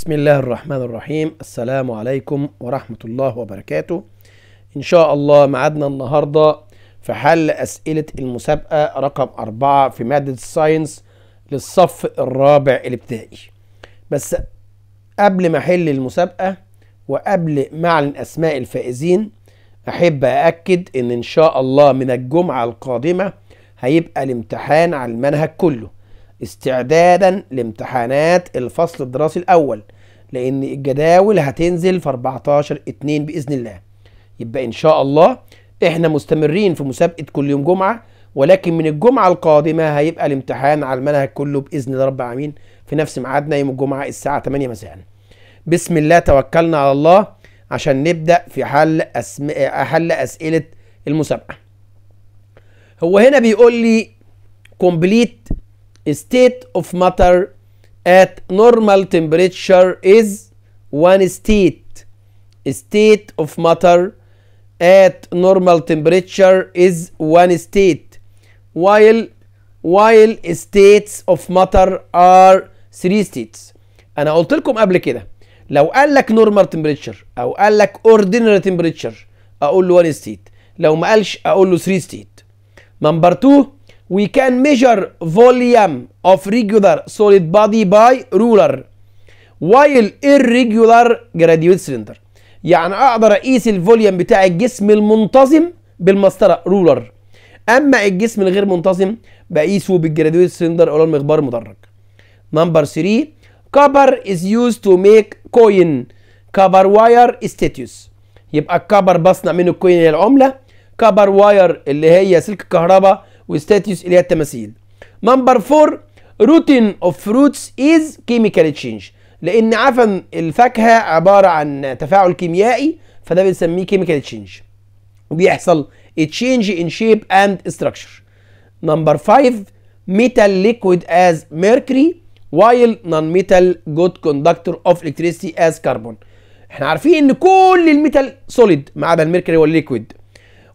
بسم الله الرحمن الرحيم السلام عليكم ورحمة الله وبركاته إن شاء الله معادنا النهاردة في حل أسئلة المسابقة رقم أربعة في مادة الساينس للصف الرابع الابتدائي بس قبل ما أحل المسابقة وقبل ما أعلن أسماء الفائزين أحب أأكد إن إن شاء الله من الجمعة القادمة هيبقى الامتحان على المنهج كله استعدادا لامتحانات الفصل الدراسي الاول لان الجداول هتنزل في 14 2 باذن الله يبقى ان شاء الله احنا مستمرين في مسابقه كل يوم جمعه ولكن من الجمعه القادمه هيبقى الامتحان على المنهج كله باذن الله رب العالمين في نفس ميعادنا يوم الجمعه الساعه 8 مساء بسم الله توكلنا على الله عشان نبدا في حل أسم... حل اسئله المسابقه هو هنا بيقول لي كومبليت state of matter at normal temperature is one state state of matter at normal temperature is one state while while states of matter are three states انا قلت لكم قبل كده لو قال لك normal temperature او قال لك ordinary temperature اقول له one state لو ما قالش اقول له three state number 2 we can measure volume of regular solid body by ruler while irregular graduate cylinder يعني اقدر اقيس الفوليوم بتاع الجسم المنتظم بالمسطره رولر اما الجسم الغير منتظم بقيسه بالجراديويت سلندر او المخبار المدرج نمبر 3 كبر is used to make coin كبر واير status يبقى الكبر بصنع منه الكوين هي العمله كبر واير اللي هي سلك الكهرباء وستاتيوس اللي هي التماثيل نمبر 4 روتين اوف فروتس از كيميكال تشينج لان عفن الفاكهه عباره عن تفاعل كيميائي فده بنسميه كيميكال تشينج وبيحصل تشينج ان شيب اند ستراكشر نمبر 5 ميتال ليكويد از ميركوري وايل نون ميتال جود كوندكتور اوف الكتريستي از كربون احنا عارفين ان كل الميتال سوليد ما عدا الميركوري والليكويد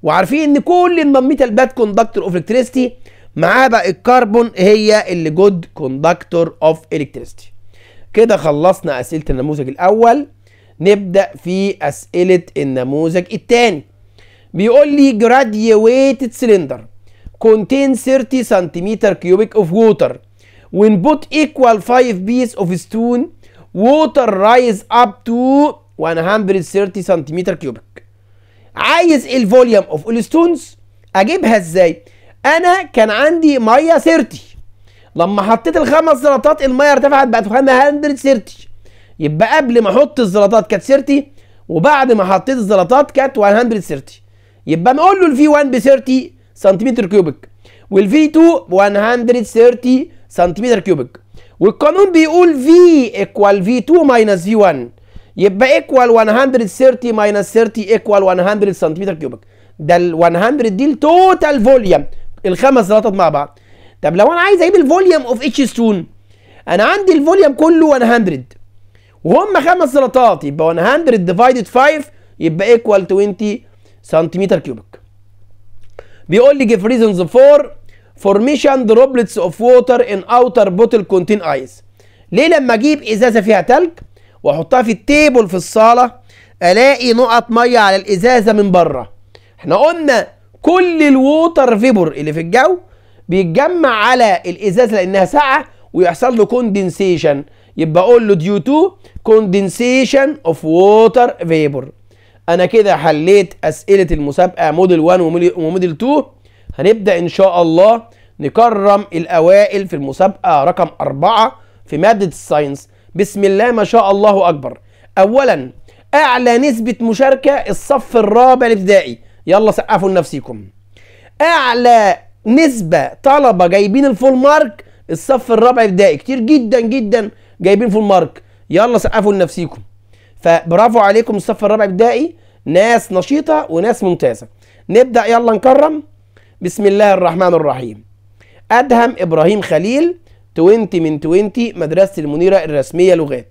وعارفين ان كل النميتال الباد كوندكتور اوف الكتريستي معاه بقى الكربون هي اللي جود كوندكتور اوف الكتريستي كده خلصنا اسئله النموذج الاول نبدا في اسئله النموذج الثاني بيقول لي جراديويتد سلندر كونتين 30 سنتيمتر كيوبيك اوف ووتر وين بوت ايكوال 5 بيس اوف ستون ووتر رايز اب تو 130 سنتيمتر كيوبيك عايز الفوليوم اوف الستونز اجيبها ازاي انا كان عندي ميه سيرتي لما حطيت الخمس زلطات الميه ارتفعت بقت سيرتي يبقى قبل ما احط الزلطات كانت سيرتي وبعد ما حطيت الزلطات كانت 130 يبقى نقول له الفي 1 ب 30 سنتيمتر كيوبك والفي 2 ب 130 سنتيمتر كيوبك والقانون بيقول في ايكوال في 2 ماينس في 1 يبقى ايكوال 130 ماينس 30 ايكوال 100 سنتيمتر كيوبك ده ال 100 دي التوتال فوليوم الخمس زلطات مع بعض طب لو انا عايز اجيب الفوليوم اوف اتش ستون انا عندي الفوليوم كله 100 وهم خمس زلطات يبقى 100 ديفايدد 5 يبقى ايكوال 20 سنتيمتر كيوبك بيقول لي جيف ريزونز فور فورميشن دروبلتس اوف ووتر ان اوتر بوتل كونتين ايس ليه لما اجيب ازازه فيها تلج واحطها في التيبل في الصاله الاقي نقط ميه على الازازه من بره احنا قلنا كل الووتر فيبر اللي في الجو بيتجمع على الازازه لانها ساقعه ويحصل له كوندنسيشن يبقى اقول له ديو تو كوندنسيشن اوف ووتر فيبر انا كده حليت اسئله المسابقه موديل 1 وموديل 2 هنبدا ان شاء الله نكرم الاوائل في المسابقه رقم 4 في ماده الساينس بسم الله ما شاء الله اكبر اولا اعلى نسبه مشاركه الصف الرابع الابتدائي يلا سقفوا لنفسيكم اعلى نسبه طلبه جايبين الفول مارك الصف الرابع الابتدائي كتير جدا جدا جايبين فول مارك يلا سقفوا لنفسيكم فبرافو عليكم الصف الرابع الابتدائي ناس نشيطه وناس ممتازه نبدا يلا نكرم بسم الله الرحمن الرحيم ادهم ابراهيم خليل 20 من 20 مدرسة المنيرة الرسمية لغات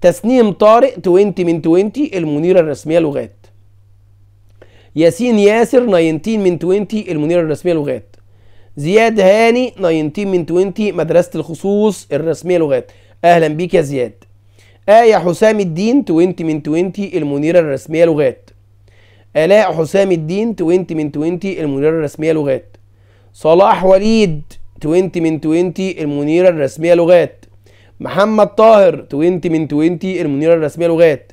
تسنيم طارق 20 من 20 المنيرة الرسمية لغات ياسين ياسر 19 من 20 المنيرة الرسمية لغات زياد هاني 19 من 20 مدرسة الخصوص الرسمية لغات أهلا بيك يا زياد آية حسام الدين 20 من 20 المنيرة الرسمية لغات آلاء حسام الدين 20 من 20 المنيرة الرسمية لغات صلاح وليد 20 من 20 المنيره الرسميه لغات محمد طاهر 20 من 20 المنيره الرسميه لغات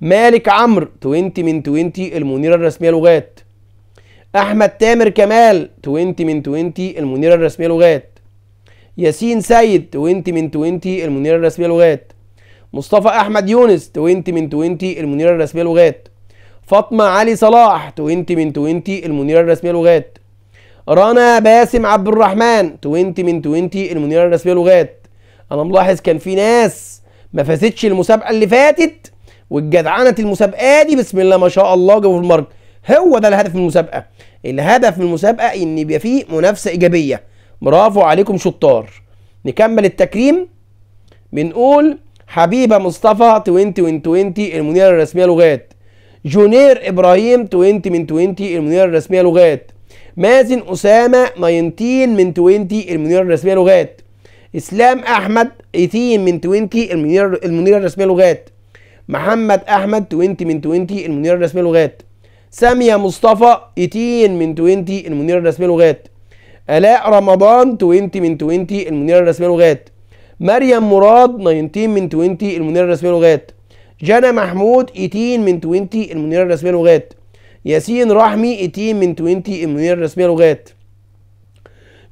مالك عمرو 20 من 20 المنيره الرسميه لغات احمد تامر كمال 20 من 20 المنيره الرسميه لغات ياسين سيد 20 من 20 المنيره الرسميه لغات مصطفى احمد يونس 20 من 20 المنيره الرسميه لغات فاطمه علي صلاح 20 من 20 المنيره الرسميه لغات رنا باسم عبد الرحمن 20 من 20 المنيره الرسميه لغات انا ملاحظ كان في ناس ما فازتش المسابقه اللي فاتت واتجدعنت المسابقه دي بسم الله ما شاء الله جابوا في المرج هو ده الهدف من المسابقه الهدف من المسابقه ان يبقى في منافسه ايجابيه برافو عليكم شطار نكمل التكريم بنقول حبيبه مصطفى 20 من 20 المنيره الرسميه لغات جونير ابراهيم 20 من 20 المنيره الرسميه لغات مازن أسامة 19 من 20 المنيرة الرسمية لغات إسلام أحمد 18 من 20 المنيرة المنيرة الرسمية لغات محمد أحمد 20 من 20 المنيرة الرسمية لغات سامية مصطفى 18 من 20 المنيرة الرسمية لغات آلاء رمضان 20 من 20 المنيرة الرسمية لغات مريم مراد 19 من 20 المنيرة الرسمية لغات جنى محمود 18 من 20 المنيرة الرسمية لغات ياسين رحمي اتين من 20 المنيره الرسميه لغات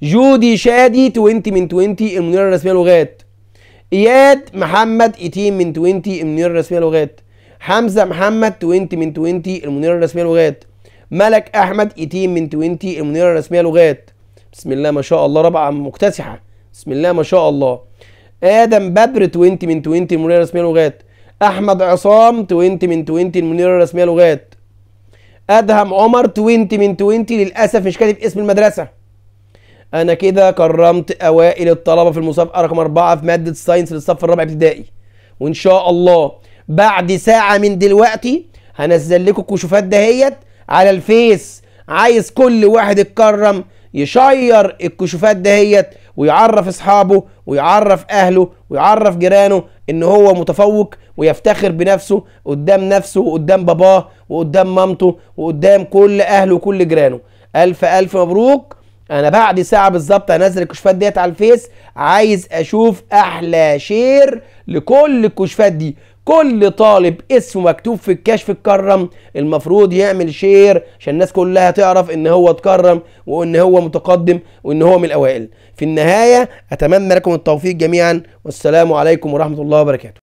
جودي شادي 20 من 20 المنيره الرسميه لغات اياد محمد 18 من 20 المنيره الرسميه لغات حمزه محمد 20 من 20 المنيره الرسميه لغات ملك احمد 18 من 20 المنيره الرسميه لغات بسم الله ما شاء الله رابعه مكتسحه بسم الله ما شاء الله ادم بدر 20 من 20 المنيره الرسميه لغات احمد عصام 20 من 20 المنيره الرسميه لغات ادهم عمر 20 من 20 للاسف مش كاتب اسم المدرسه انا كده كرمت اوائل الطلبه في المسابقه رقم أربعة في ماده الساينس للصف الرابع ابتدائي وان شاء الله بعد ساعه من دلوقتي هنزل لكم الكشوفات دهيت على الفيس عايز كل واحد اتكرم يشير الكشوفات دهيت ويعرف اصحابه ويعرف اهله ويعرف جيرانه ان هو متفوق ويفتخر بنفسه قدام نفسه وقدام باباه وقدام مامته وقدام كل اهله وكل جيرانه الف الف مبروك انا بعد ساعه بالظبط هنزل الكشوفات ديت على الفيس عايز اشوف احلى شير لكل الكشوفات دي كل طالب اسمه مكتوب في الكشف اتكرم المفروض يعمل شير عشان الناس كلها تعرف ان هو اتكرم وان هو متقدم وان هو من الاوائل في النهايه اتمنى لكم التوفيق جميعا والسلام عليكم ورحمه الله وبركاته